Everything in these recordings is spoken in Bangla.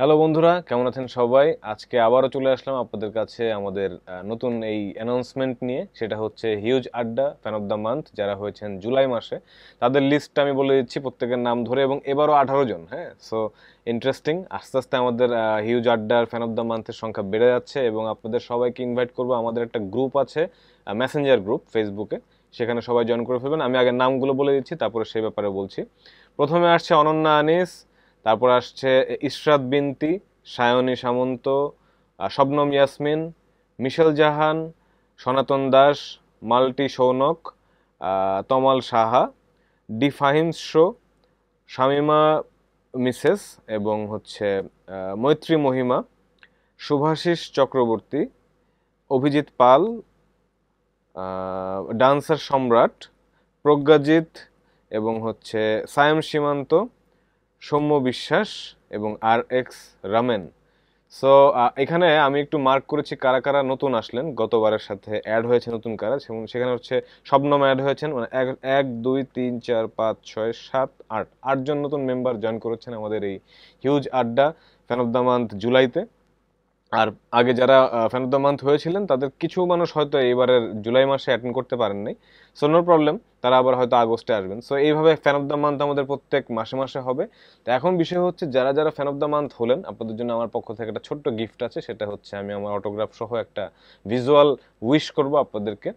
হ্যালো বন্ধুরা কেমন আছেন সবাই আজকে আবারও চলে আসলাম আপনাদের কাছে আমাদের নতুন এই অ্যানাউন্সমেন্ট নিয়ে সেটা হচ্ছে হিউজ আড্ডা ফ্যান অফ দ্য মান্থ যারা হয়েছেন জুলাই মাসে তাদের লিস্টটা আমি বলে দিচ্ছি প্রত্যেকের নাম ধরে এবং এবারও আঠারো জন হ্যাঁ সো ইন্টারেস্টিং আস্তে আস্তে আমাদের হিউজ আড্ডার ফ্যান অফ দ্য মান্থের সংখ্যা বেড়ে যাচ্ছে এবং আপনাদের সবাইকে ইনভাইট করবো আমাদের একটা গ্রুপ আছে মেসেঞ্জার গ্রুপ ফেসবুকে সেখানে সবাই জয়েন করে ফেলবেন আমি আগে নামগুলো বলে দিচ্ছি তারপরে সেই ব্যাপারে বলছি প্রথমে আসছে অনন্যা আনিস তারপর আসছে ইশরাত বিনতি সায়নী সামন্ত শবনম ইয়াসমিন মিশেল জাহান সনাতন দাস মাল্টি সৌনক তমাল সাহা ডি শো শামিমা মিসেস এবং হচ্ছে মৈত্রী মহিমা শুভাশিস চক্রবর্তী অভিজিৎ পাল ডান্সার সম্রাট প্রজ্ঞাজিৎ এবং হচ্ছে সায়ম সীমান্ত সৌম্য বিশ্বাস এবং আর এক্স রামেন সো এখানে আমি একটু মার্ক করেছি কারা কারা নতুন আসলেন গতবারের সাথে অ্যাড হয়েছে নতুন কারা সেখানে হচ্ছে স্বপ্নম অ্যাড হয়েছেন মানে এক দুই তিন চার পাঁচ ছয় সাত আট আটজন নতুন মেম্বার জয়েন করেছেন আমাদের এই হিউজ আড্ডা ফ্যান অফ দ্য মান্থ জুলাইতে আর আগে যারা ফ্যান অফ দ্য মান্থ হয়েছিলেন তাদের কিছু মানুষ হয়তো এবারের জুলাই মাসে অ্যাটেন্ড করতে পারেননি সো নো প্রবলেম তারা আবার হয়তো আগস্টে আসবেন সো এইভাবে ফ্যান অফ দ্য মান্থ আমাদের প্রত্যেক মাসে মাসে হবে তো এখন বিষয় হচ্ছে যারা যারা ফ্যান অফ দ্য মান্থ হলেন আপনাদের জন্য আমার পক্ষ থেকে একটা ছোট্ট গিফট আছে সেটা হচ্ছে আমি আমার অটোগ্রাফ সহ একটা ভিজুয়াল উইশ করব আপনাদেরকে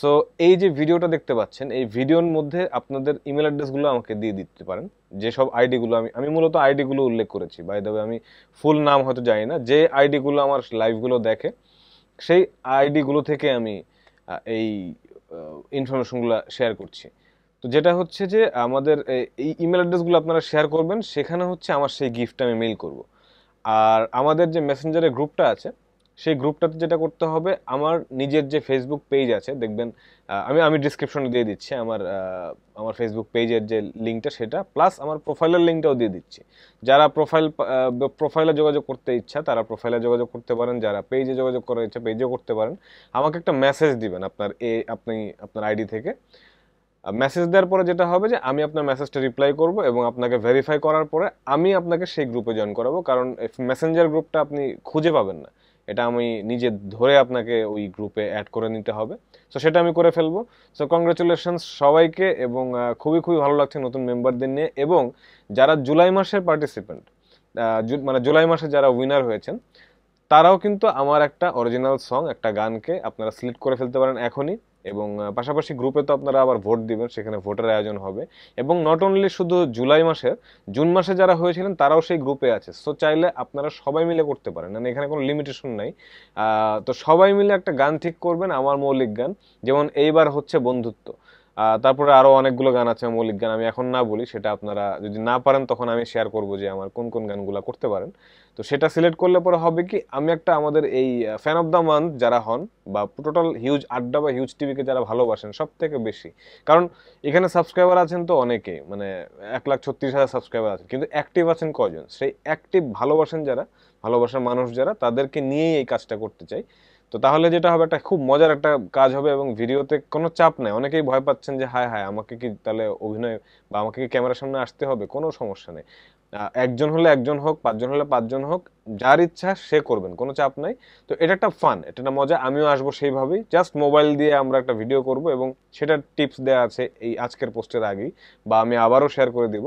সো এই যে ভিডিওটা দেখতে পাচ্ছেন এই ভিডিওর মধ্যে আপনাদের ইমেল অ্যাড্রেসগুলো আমাকে দিয়ে দিতে পারেন যেসব আইডিগুলো আমি আমি মূলত আইডিগুলো উল্লেখ করেছি বাই দ্য আমি ফুল নাম হয়তো জানি না যে আইডিগুলো আমার লাইভগুলো দেখে সেই আইডিগুলো থেকে আমি এই ইনফরমেশনগুলো শেয়ার করছি তো যেটা হচ্ছে যে আমাদের এই ইমেল অ্যাড্রেসগুলো আপনারা শেয়ার করবেন সেখানে হচ্ছে আমার সেই গিফটটা আমি মেইল করব আর আমাদের যে মেসেঞ্জারের গ্রুপটা আছে সেই গ্রুপটাতে যেটা করতে হবে আমার নিজের যে ফেসবুক পেজ আছে দেখবেন আমি আমি ডিসক্রিপশনে দিয়ে দিচ্ছি আমার আমার ফেসবুক পেজের যে লিঙ্কটা সেটা প্লাস আমার প্রোফাইলের লিঙ্কটাও দিয়ে দিচ্ছি যারা প্রোফাইল প্রোফাইলে যোগাযোগ করতে ইচ্ছা তারা প্রোফাইলে যোগাযোগ করতে পারেন যারা পেজে যোগাযোগ করার ইচ্ছা পেজেও করতে পারেন আমাকে একটা মেসেজ দিবেন আপনার এ আপনি আপনার আইডি থেকে মেসেজ দেওয়ার পরে যেটা হবে যে আমি আপনার মেসেজটা রিপ্লাই করব এবং আপনাকে ভেরিফাই করার পরে আমি আপনাকে সেই গ্রুপে জয়েন করাবো কারণ মেসেঞ্জার গ্রুপটা আপনি খুঁজে পাবেন না এটা আমি নিজে ধরে আপনাকে ওই গ্রুপে অ্যাড করে নিতে হবে সো সেটা আমি করে ফেলবো সো কংগ্রেচুলেশনস সবাইকে এবং খুবই খুবই ভালো লাগছে নতুন মেম্বারদের নিয়ে এবং যারা জুলাই মাসের পার্টিসিপেন্ট মানে জুলাই মাসে যারা উইনার হয়েছেন তারাও কিন্তু আমার একটা অরিজিনাল সং একটা গানকে আপনারা সিলেক্ট করে ফেলতে পারেন এখনই এবং পাশাপাশি গ্রুপে তো আপনারা আবার ভোট দিবেন সেখানে ভোটের আয়োজন হবে এবং নট অনলি শুধু জুলাই মাসের জুন মাসে যারা হয়েছিলেন তারাও সেই গ্রুপে আছে সো চাইলে আপনারা সবাই মিলে করতে পারেন মানে এখানে কোনো লিমিটেশন নাই তো সবাই মিলে একটা গান ঠিক করবেন আমার মৌলিক গান যেমন এইবার হচ্ছে বন্ধুত্ব তারপরে আরো অনেকগুলো গান আছে মৌলিক গান আমি এখন না বলি সেটা আপনারা যদি না পারেন তখন আমি শেয়ার করব যে আমার কোন কোন গানগুলো করতে পারেন তো সেটা সিলেক্ট করলে পরে হবে কি আমি একটা আমাদের এই ফ্যান অফ দ্য মান্থ যারা হন বা টোটাল হিউজ আড্ডা বা হিউজ টিভিকে যারা ভালোবাসেন সব থেকে বেশি কারণ এখানে সাবস্ক্রাইবার আছেন তো অনেকে মানে এক লাখ ছত্রিশ হাজার সাবস্ক্রাইবার আছেন কিন্তু অ্যাক্টিভ আছেন কজন সেই অ্যাক্টিভ ভালোবাসেন যারা ভালোবাসার মানুষ যারা তাদেরকে নিয়েই এই কাজটা করতে চাই তো তাহলে যেটা হবে একটা খুব মজার একটা কাজ হবে এবং ভিডিওতে কোনো চাপ নাই অনেকেই ভয় পাচ্ছেন যে হায় হায় আমাকে কি তাহলে অভিনয় বা আমাকে কি ক্যামেরার সামনে আসতে হবে কোনো সমস্যা নেই একজন হলে একজন হোক পাঁচজন হলে পাঁচজন হোক যার ইচ্ছা সে করবেন কোনো চাপ নাই তো এটা একটা ফান এটা একটা মজা আমিও আসবো সেইভাবেই জাস্ট মোবাইল দিয়ে আমরা একটা ভিডিও করব এবং সেটার টিপস দেওয়া আছে এই আজকের পোস্টের আগেই বা আমি আবারও শেয়ার করে দিব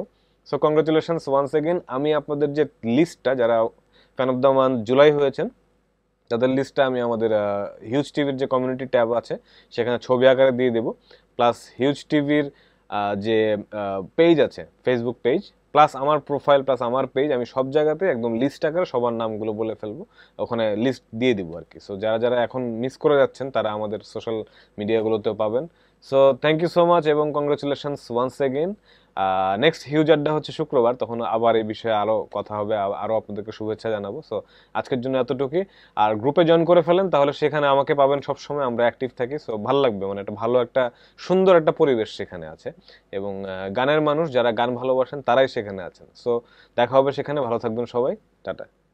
সো কংগ্রেচুলেশনস ওয়ান্স এগেন আমি আপনাদের যে লিস্টটা যারা fan of the month July হয়েছেন তাদের লিস্টটা আমি আমাদের হিউজ টিভির যে কমিউনিটি ট্যাব আছে সেখানে ছবি আকারে দিয়ে দেব প্লাস হিউজ টিভির যে পেজ আছে ফেসবুক পেজ প্লাস আমার প্রোফাইল প্লাস আমার পেজ আমি সব জায়গাতে একদম লিস্ট আকারে সবার নামগুলো বলে ফেলবো ওখানে লিস্ট দিয়ে দিব আর কি সো যারা যারা এখন মিস করে যাচ্ছেন তারা আমাদের সোশ্যাল মিডিয়াগুলোতেও পাবেন so thank you so much এবং congratulations once again next huge আড্ডা হচ্ছে শুক্রবার তখন আবার এই বিষয়ে আরও কথা হবে আরও আপনাদেরকে শুভেচ্ছা জানাবো সো আজকের জন্য এতটুকুই আর গ্রুপে জয়েন করে ফেলেন তাহলে সেখানে আমাকে পাবেন সবসময় আমরা অ্যাক্টিভ থাকি সো ভালো লাগবে মানে একটা ভালো একটা সুন্দর একটা পরিবেশ সেখানে আছে এবং গানের মানুষ যারা গান ভালোবাসেন তারাই সেখানে আছেন সো দেখা হবে সেখানে ভালো থাকবেন সবাই টাটা